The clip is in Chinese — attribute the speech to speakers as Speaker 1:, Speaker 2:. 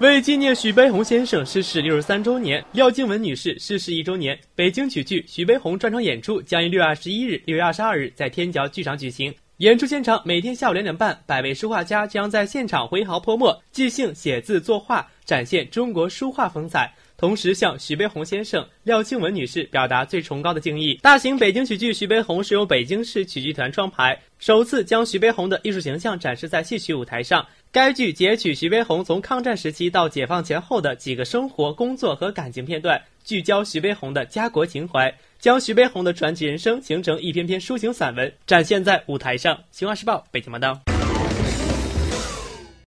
Speaker 1: 为纪念许悲鸿先生逝世六十三周年，廖静文女士逝世一周年，北京曲剧《许悲鸿》专场演出将于六月二十一日、六月二十二日在天桥剧场举行。演出现场每天下午两点半，百位书画家将在现场挥毫泼墨、即兴写字作画，展现中国书画风采。同时向徐悲鸿先生、廖静文女士表达最崇高的敬意。大型北京曲剧《徐悲鸿》是由北京市曲剧团创排，首次将徐悲鸿的艺术形象展示在戏曲舞台上。该剧截取徐悲鸿从抗战时期到解放前后的几个生活、工作和感情片段，聚焦徐悲鸿的家国情怀，将徐悲鸿的传奇人生形成一篇篇抒情散文，展现在舞台上。新华时报北京报道。